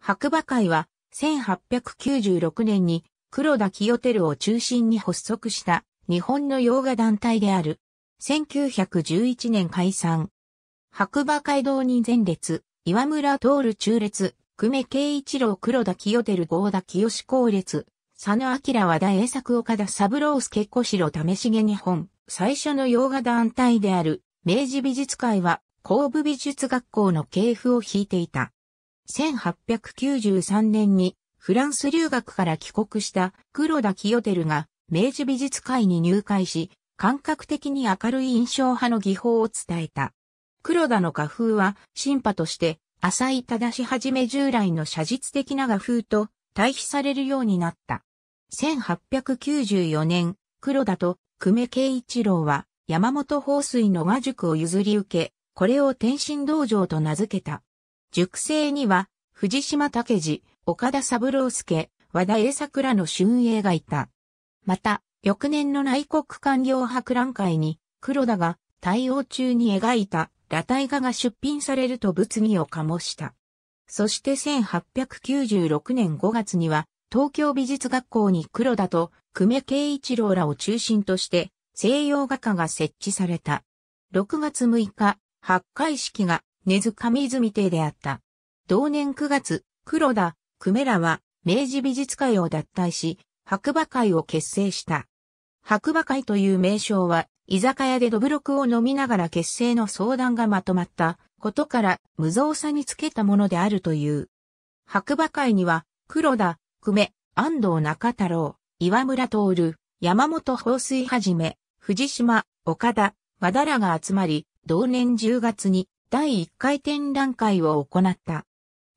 白馬会は1896年に黒田清照を中心に発足した日本の洋画団体である。1911年解散。白馬街道に前列、岩村徹中列、久米慶一郎黒田清照郷田清志後列、佐野明和田栄作岡田三郎助小城為重日本、最初の洋画団体である、明治美術会は、神部美術学校の系譜を引いていた。1893年にフランス留学から帰国した黒田清照が明治美術界に入会し、感覚的に明るい印象派の技法を伝えた。黒田の画風は、新派として、浅井正しはじめ従来の写実的な画風と対比されるようになった。1894年、黒田と久米慶一郎は山本放水の和塾を譲り受け、これを天津道場と名付けた。熟成には、藤島武次、岡田三郎介、和田栄桜の春英がいた。また、翌年の内国官業博覧会に、黒田が対応中に描いた裸体画が出品されると物議を醸した。そして1896年5月には、東京美術学校に黒田と久米慶一郎らを中心として、西洋画家が設置された。6月6日、八回式が根上泉邸であった。同年9月、黒田、久米らは明治美術会を脱退し、白馬会を結成した。白馬会という名称は、居酒屋でどぶろくを飲みながら結成の相談がまとまったことから無造作につけたものであるという。白馬会には、黒田、久米、安藤中太郎、岩村徹、山本放水はじめ、藤島、岡田、和田らが集まり、同年10月に第1回展覧会を行った。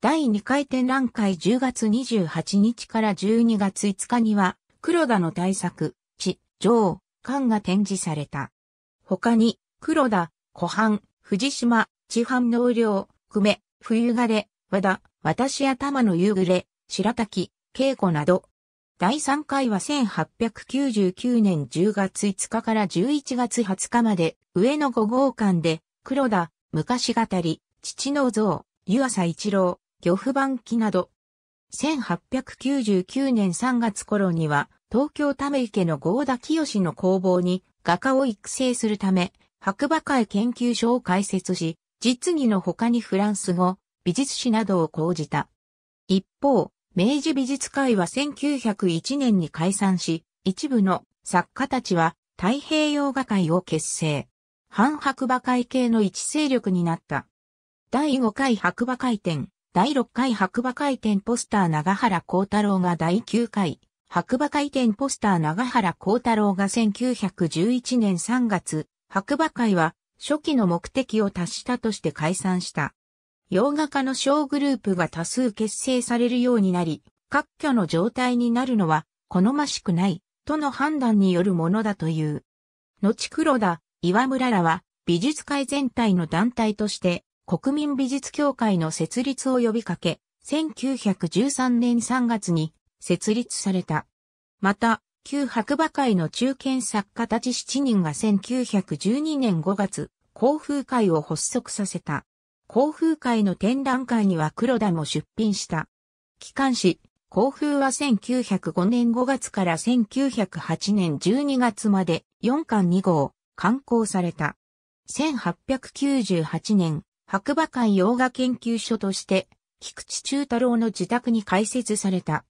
第2回展覧会10月28日から12月5日には、黒田の大作、地、上、館が展示された。他に、黒田、湖畔、藤島、地藩納涼、久米、冬枯れ、和田、私頭の夕暮れ、白滝、稽古など。第3回は1899年10月5日から11月20日まで、上野5号館で、黒田、昔語り、父の像、湯浅一郎、漁夫番記など、1899年3月頃には、東京ため池の合田清の工房に画家を育成するため、白馬会研究所を開設し、実技の他にフランス語、美術史などを講じた。一方、明治美術会は1901年に解散し、一部の作家たちは太平洋画会を結成。反白馬会系の一勢力になった。第5回白馬会展、第6回白馬会展ポスター長原幸太郎が第9回、白馬会展ポスター長原幸太郎が1911年3月、白馬会は初期の目的を達したとして解散した。洋画家の小グループが多数結成されるようになり、各挙の状態になるのは好ましくない、との判断によるものだという。後黒田、岩村らは美術界全体の団体として国民美術協会の設立を呼びかけ、1913年3月に設立された。また、旧白馬会の中堅作家たち7人が1912年5月、航風会を発足させた。航風会の展覧会には黒田も出品した。機関誌、航風は1905年5月から1908年12月まで4巻2号、刊行された。1898年、白馬会洋画研究所として、菊池中太郎の自宅に開設された。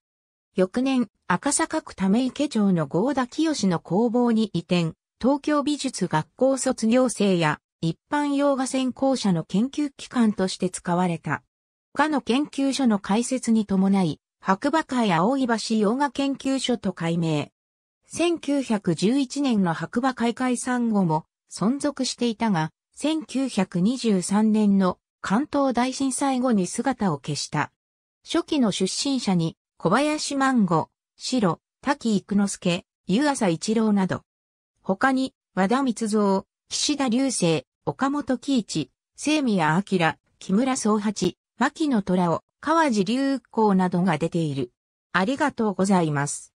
翌年、赤坂区溜池町の合田清の工房に移転、東京美術学校卒業生や一般洋画専攻者の研究機関として使われた。他の研究所の開設に伴い、白馬会青い橋洋画研究所と改名。1911年の白馬開会産後も存続していたが、1923年の関東大震災後に姿を消した。初期の出身者に小林万吾、白、滝育之助、湯浅一郎など。他に和田光蔵、岸田流星、岡本喜一、清宮明、木村総八、牧野虎を、川地隆光などが出ている。ありがとうございます。